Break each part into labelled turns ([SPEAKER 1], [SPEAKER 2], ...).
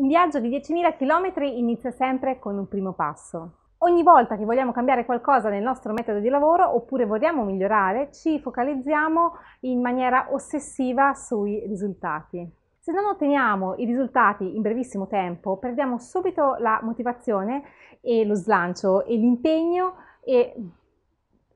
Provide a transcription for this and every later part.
[SPEAKER 1] Un viaggio di 10.000 km inizia sempre con un primo passo. Ogni volta che vogliamo cambiare qualcosa nel nostro metodo di lavoro oppure vogliamo migliorare, ci focalizziamo in maniera ossessiva sui risultati. Se non otteniamo i risultati in brevissimo tempo, perdiamo subito la motivazione e lo slancio e l'impegno e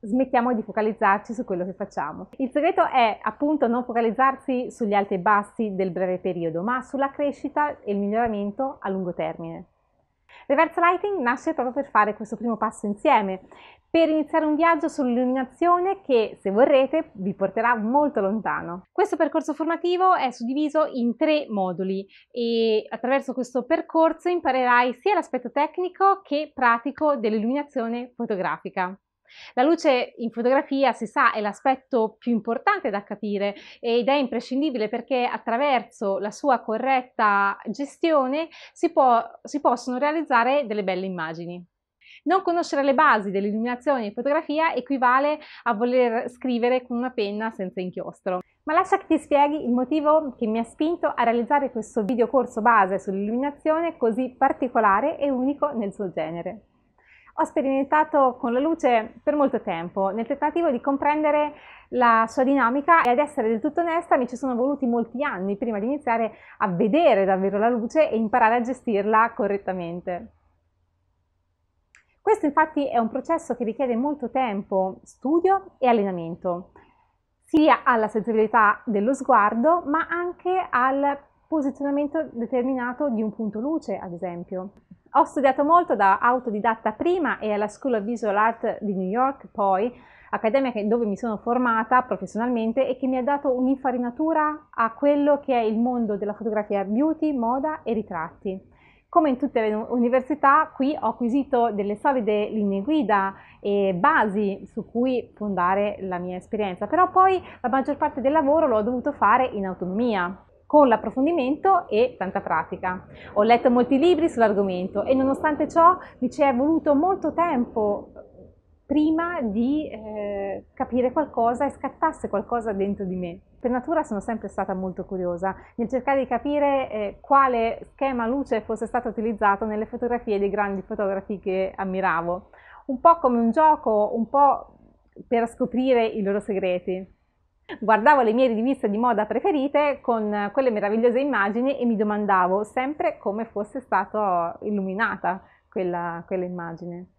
[SPEAKER 1] smettiamo di focalizzarci su quello che facciamo. Il segreto è appunto non focalizzarsi sugli alti e bassi del breve periodo, ma sulla crescita e il miglioramento a lungo termine. Reverse Lighting nasce proprio per fare questo primo passo insieme, per iniziare un viaggio sull'illuminazione che, se vorrete, vi porterà molto lontano. Questo percorso formativo è suddiviso in tre moduli e attraverso questo percorso imparerai sia l'aspetto tecnico che pratico dell'illuminazione fotografica. La luce in fotografia, si sa, è l'aspetto più importante da capire ed è imprescindibile perché attraverso la sua corretta gestione si, può, si possono realizzare delle belle immagini. Non conoscere le basi dell'illuminazione in fotografia equivale a voler scrivere con una penna senza inchiostro. Ma lascia che ti spieghi il motivo che mi ha spinto a realizzare questo videocorso base sull'illuminazione così particolare e unico nel suo genere ho sperimentato con la luce per molto tempo nel tentativo di comprendere la sua dinamica e ad essere del tutto onesta mi ci sono voluti molti anni prima di iniziare a vedere davvero la luce e imparare a gestirla correttamente. Questo infatti è un processo che richiede molto tempo, studio e allenamento, sia alla sensibilità dello sguardo ma anche al posizionamento determinato di un punto luce ad esempio. Ho studiato molto da autodidatta prima e alla School of Visual Art di New York poi, accademia dove mi sono formata professionalmente e che mi ha dato un'infarinatura a quello che è il mondo della fotografia beauty, moda e ritratti. Come in tutte le università, qui ho acquisito delle solide linee guida e basi su cui fondare la mia esperienza, però poi la maggior parte del lavoro l'ho dovuto fare in autonomia, con l'approfondimento e tanta pratica. Ho letto molti libri sull'argomento e nonostante ciò mi ci è voluto molto tempo eh, prima di eh, capire qualcosa e scattasse qualcosa dentro di me. Per natura sono sempre stata molto curiosa nel cercare di capire eh, quale schema luce fosse stato utilizzato nelle fotografie dei grandi fotografi che ammiravo. Un po' come un gioco, un po' per scoprire i loro segreti. Guardavo le mie riviste di moda preferite con quelle meravigliose immagini e mi domandavo sempre come fosse stata illuminata quella, quella immagine.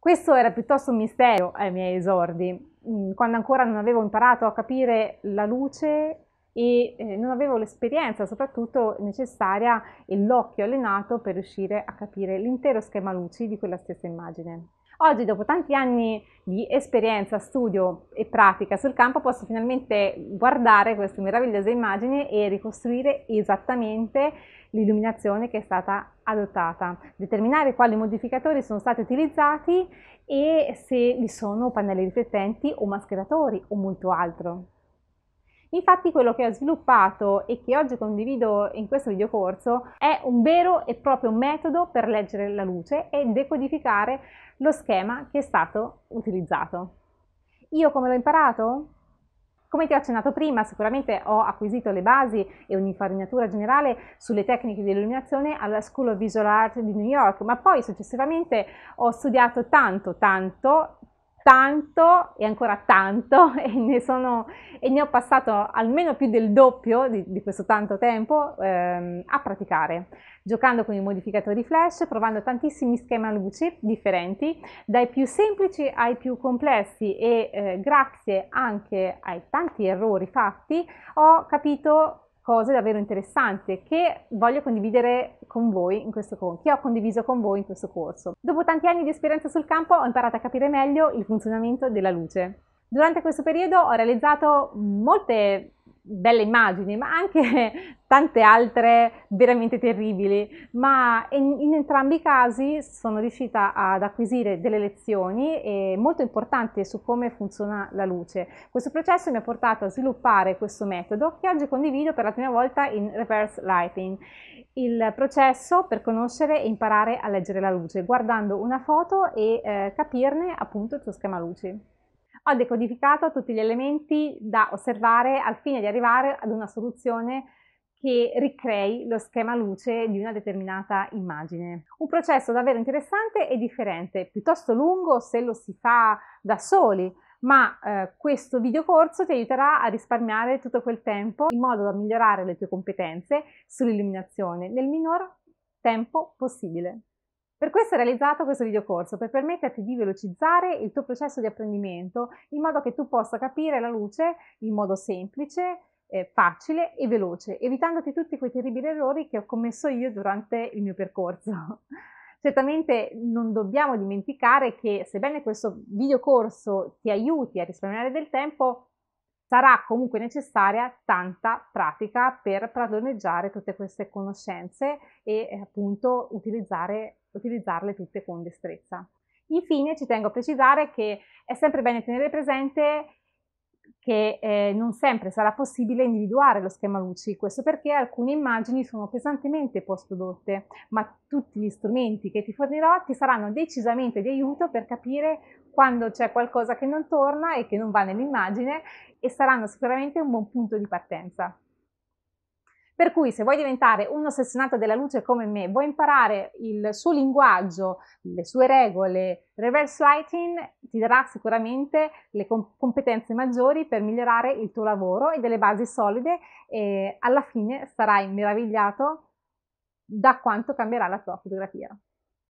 [SPEAKER 1] Questo era piuttosto un mistero ai miei esordi, mm, quando ancora non avevo imparato a capire la luce e eh, non avevo l'esperienza soprattutto necessaria e l'occhio allenato per riuscire a capire l'intero schema luci di quella stessa immagine. Oggi, dopo tanti anni di esperienza, studio e pratica sul campo, posso finalmente guardare queste meravigliose immagini e ricostruire esattamente l'illuminazione che è stata adottata, determinare quali modificatori sono stati utilizzati e se vi sono pannelli riflettenti o mascheratori o molto altro. Infatti quello che ho sviluppato e che oggi condivido in questo videocorso è un vero e proprio metodo per leggere la luce e decodificare lo schema che è stato utilizzato. Io come l'ho imparato? Come ti ho accennato prima, sicuramente ho acquisito le basi e un'infarinatura generale sulle tecniche di illuminazione alla School of Visual Art di New York, ma poi successivamente ho studiato tanto, tanto tanto e ancora tanto e ne, sono, e ne ho passato almeno più del doppio di, di questo tanto tempo ehm, a praticare, giocando con i modificatori flash, provando tantissimi schemi luce differenti, dai più semplici ai più complessi e eh, grazie anche ai tanti errori fatti ho capito cose davvero interessanti che voglio condividere con voi in questo corso, che ho condiviso con voi in questo corso. Dopo tanti anni di esperienza sul campo ho imparato a capire meglio il funzionamento della luce. Durante questo periodo ho realizzato molte belle immagini, ma anche tante altre veramente terribili, ma in, in, entrambi i casi sono riuscita ad acquisire delle lezioni molto importanti su come funziona la luce. Questo processo mi ha portato a sviluppare questo metodo che oggi condivido per la prima volta in Reverse Lighting, il processo per conoscere e imparare a leggere la luce, guardando una foto e eh, capirne appunto il suo schema luci ho decodificato tutti gli elementi da osservare al fine di arrivare ad una soluzione che ricrei lo schema luce di una determinata immagine. Un processo davvero interessante e differente, piuttosto lungo se lo si fa da soli, ma eh, questo videocorso ti aiuterà a risparmiare tutto quel tempo in modo da migliorare le tue competenze sull'illuminazione nel minor tempo possibile. Per questo ho realizzato questo videocorso, per permetterti di velocizzare il tuo processo di apprendimento in modo che tu possa capire la luce in modo semplice, eh, facile e veloce, evitandoti tutti quei terribili errori che ho commesso io durante il mio percorso. Certamente non dobbiamo dimenticare che sebbene questo videocorso ti aiuti a risparmiare del tempo, sarà comunque necessaria tanta pratica per padroneggiare tutte queste conoscenze e eh, appunto utilizzarle tutte con destrezza. Infine ci tengo a precisare che è sempre bene tenere presente che eh, non sempre sarà possibile individuare lo schema luci, questo perché alcune immagini sono pesantemente postprodotte, ma tutti gli strumenti che ti fornirò ti saranno decisamente di aiuto per capire quando c'è qualcosa che non torna e che non va nell'immagine e saranno sicuramente un buon punto di partenza. Per cui se vuoi diventare un ossessionato della luce come me, vuoi imparare il suo linguaggio, le sue regole, reverse lighting ti darà sicuramente le competenze maggiori per migliorare il tuo lavoro e delle basi solide e alla fine sarai meravigliato da quanto cambierà la tua fotografia.